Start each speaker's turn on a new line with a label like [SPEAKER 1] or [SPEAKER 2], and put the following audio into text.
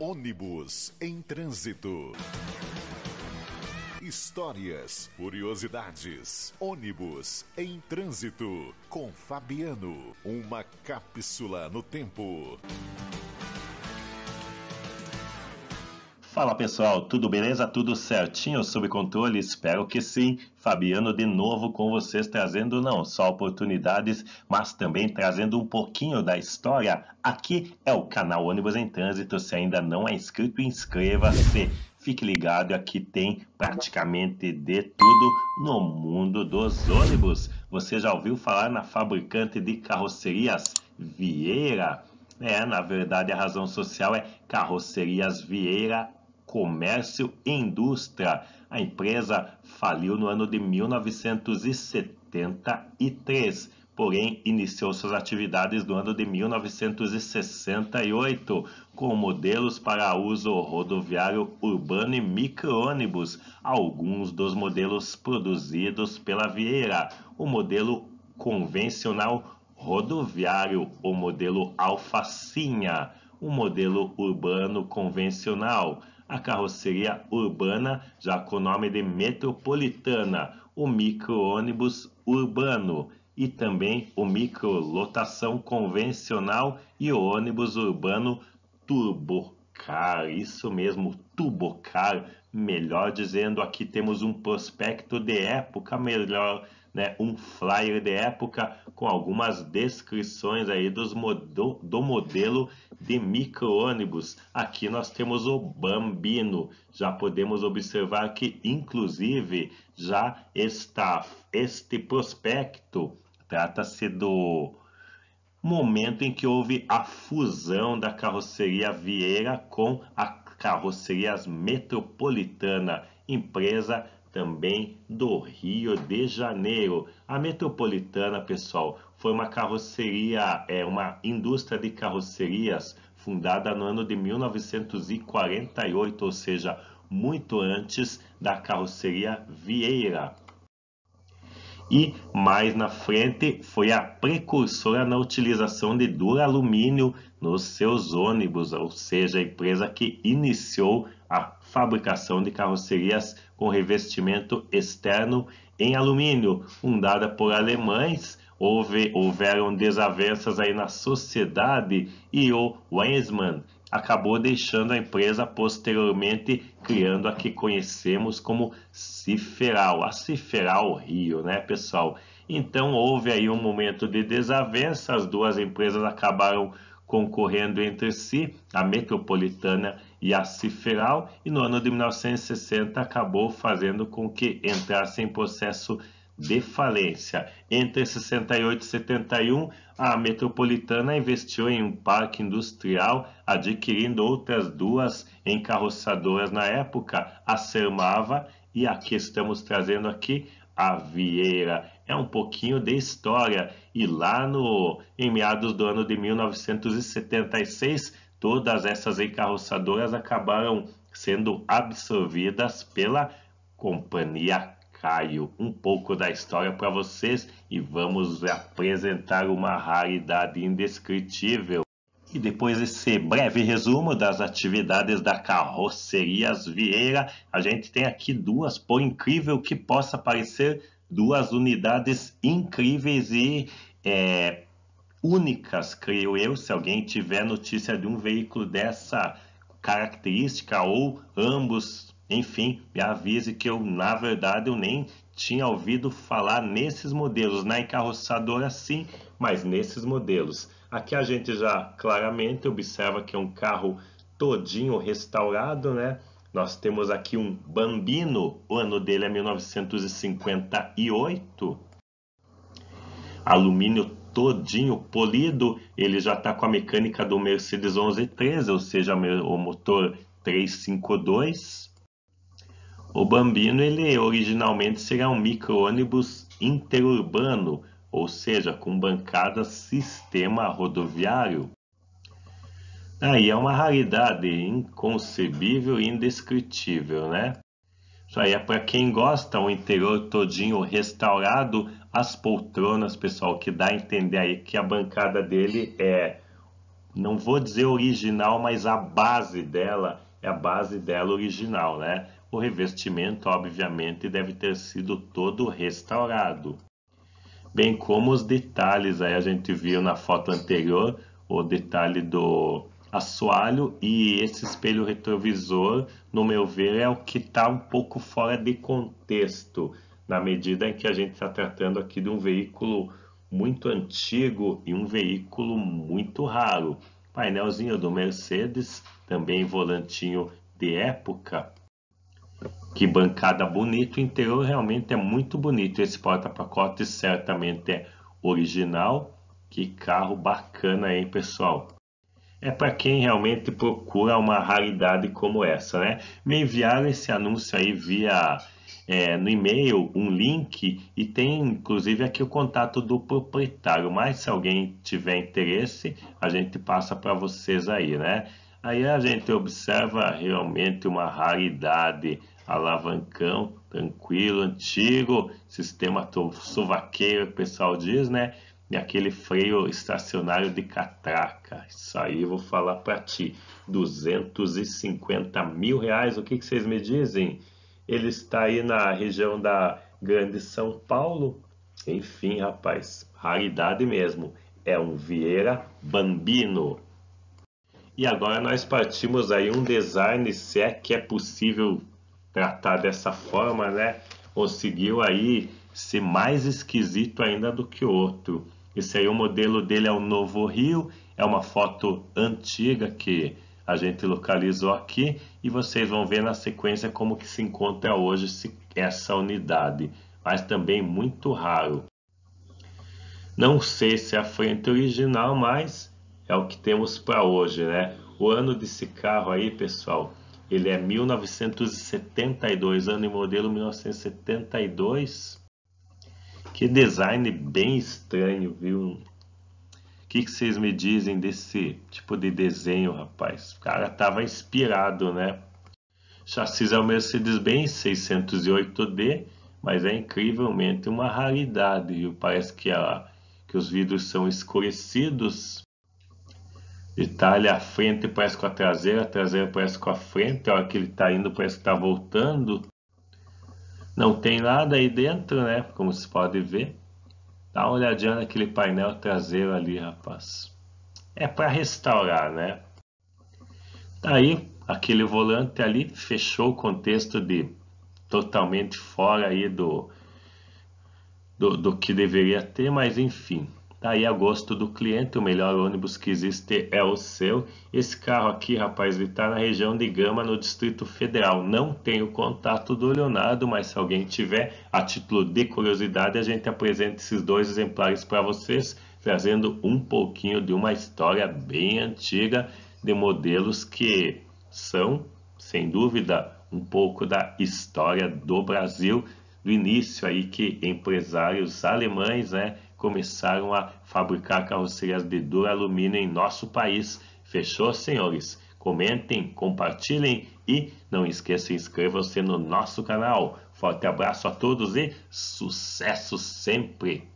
[SPEAKER 1] Ônibus em trânsito. Histórias, curiosidades, ônibus em trânsito com Fabiano, uma cápsula no tempo. Fala pessoal, tudo beleza? Tudo certinho? Sob controle? Espero que sim. Fabiano de novo com vocês, trazendo não só oportunidades, mas também trazendo um pouquinho da história. Aqui é o canal Ônibus em Trânsito. Se ainda não é inscrito, inscreva-se. Fique ligado, aqui tem praticamente de tudo no mundo dos ônibus. Você já ouviu falar na fabricante de carrocerias Vieira? É, na verdade, a razão social é Carrocerias Vieira comércio e indústria. A empresa faliu no ano de 1973, porém iniciou suas atividades no ano de 1968 com modelos para uso rodoviário urbano e micro-ônibus, alguns dos modelos produzidos pela Vieira, o modelo convencional rodoviário, o modelo alfacinha, o modelo urbano convencional, a carroceria urbana, já com o nome de Metropolitana, o micro-ônibus urbano e também o micro-lotação convencional e o ônibus urbano turbocar, isso mesmo, turbocar, melhor dizendo, aqui temos um prospecto de época, melhor, né, um flyer de época com algumas descrições aí dos modo, do modelo de micro-ônibus. Aqui nós temos o Bambino, já podemos observar que inclusive já está este prospecto, trata-se do momento em que houve a fusão da carroceria Vieira com a Carrocerias Metropolitana, empresa também do Rio de Janeiro. A Metropolitana, pessoal, foi uma carroceria, é uma indústria de carrocerias fundada no ano de 1948, ou seja, muito antes da carroceria Vieira e mais na frente foi a precursora na utilização de duralumínio nos seus ônibus, ou seja, a empresa que iniciou a fabricação de carrocerias com revestimento externo em alumínio, fundada por alemães. Houve, houveram desavenças aí na sociedade e o Weismann acabou deixando a empresa posteriormente criando a que conhecemos como Ciferal, a Ciferal Rio, né, pessoal? Então houve aí um momento de desavença, as duas empresas acabaram concorrendo entre si, a Metropolitana e a Ciferal, e no ano de 1960 acabou fazendo com que entrasse em processo de falência. Entre 68 e 71, a Metropolitana investiu em um parque industrial, adquirindo outras duas encarroçadoras na época, a Sermava e a que estamos trazendo aqui, a Vieira. É um pouquinho de história. E lá no em meados do ano de 1976, todas essas encarroçadoras acabaram sendo absorvidas pela Companhia Caio um pouco da história para vocês e vamos apresentar uma raridade indescritível. E depois desse breve resumo das atividades da Carrocerias Vieira, a gente tem aqui duas, por incrível que possa parecer, duas unidades incríveis e é, únicas, creio eu. Se alguém tiver notícia de um veículo dessa característica ou ambos enfim, me avise que eu, na verdade, eu nem tinha ouvido falar nesses modelos, na encarroçadora sim, mas nesses modelos. Aqui a gente já claramente observa que é um carro todinho restaurado, né? Nós temos aqui um Bambino, o ano dele é 1958. Alumínio todinho polido, ele já está com a mecânica do Mercedes 1113, ou seja, o motor 352. O Bambino ele originalmente será um micro-ônibus interurbano, ou seja, com bancada sistema rodoviário. Aí é uma raridade inconcebível e indescritível, né? Isso aí é para quem gosta, o interior todinho restaurado, as poltronas, pessoal, que dá a entender aí que a bancada dele é, não vou dizer original, mas a base dela é a base dela original, né? O revestimento, obviamente, deve ter sido todo restaurado. Bem como os detalhes, aí a gente viu na foto anterior o detalhe do assoalho e esse espelho retrovisor, no meu ver, é o que está um pouco fora de contexto, na medida em que a gente está tratando aqui de um veículo muito antigo e um veículo muito raro. Painelzinho do Mercedes, também volantinho de época, que bancada bonita, o interior realmente é muito bonito. Esse porta-pacotes certamente é original. Que carro bacana, hein, pessoal? É para quem realmente procura uma raridade como essa, né? Me enviaram esse anúncio aí via é, no e-mail, um link, e tem inclusive aqui o contato do proprietário. Mas se alguém tiver interesse, a gente passa para vocês aí, né? Aí a gente observa realmente uma raridade, alavancão, tranquilo, antigo, sistema sovaqueiro, o pessoal diz, né? E aquele freio estacionário de catraca. Isso aí eu vou falar para ti. 250 mil reais, o que, que vocês me dizem? Ele está aí na região da Grande São Paulo. Enfim, rapaz, raridade mesmo. É um Vieira Bambino. E agora nós partimos aí um design, se é que é possível tratar dessa forma, né? Conseguiu aí ser mais esquisito ainda do que outro. Esse aí o modelo dele é o Novo Rio, é uma foto antiga que a gente localizou aqui e vocês vão ver na sequência como que se encontra hoje essa unidade, mas também muito raro. Não sei se é a frente original, mas é o que temos para hoje, né? O ano desse carro aí, pessoal, ele é 1972, ano e modelo 1972. Que design bem estranho, viu? O que, que, vocês me dizem desse tipo de desenho, rapaz? O cara tava inspirado, né? Chassis é o Mercedes-Benz 608D, mas é incrivelmente uma raridade. Viu? Parece que, a, que os vidros são escurecidos Itália à frente parece com a traseira, a traseira parece com a frente, a hora que ele está indo parece que está voltando. Não tem nada aí dentro, né? Como se pode ver. Dá uma olhadinha naquele painel traseiro ali, rapaz. É para restaurar, né? Tá aí, aquele volante ali fechou o contexto de totalmente fora aí do, do, do que deveria ter, mas enfim. Tá aí a gosto do cliente, o melhor ônibus que existe é o seu. Esse carro aqui, rapaz, ele está na região de Gama, no Distrito Federal. Não tem o contato do Leonardo, mas se alguém tiver, a título de curiosidade, a gente apresenta esses dois exemplares para vocês, trazendo um pouquinho de uma história bem antiga de modelos que são, sem dúvida, um pouco da história do Brasil, do início aí que empresários alemães, né, começaram a fabricar carrocerias de duro alumínio em nosso país. Fechou, senhores? Comentem, compartilhem e não de inscrever se no nosso canal. Forte abraço a todos e sucesso sempre!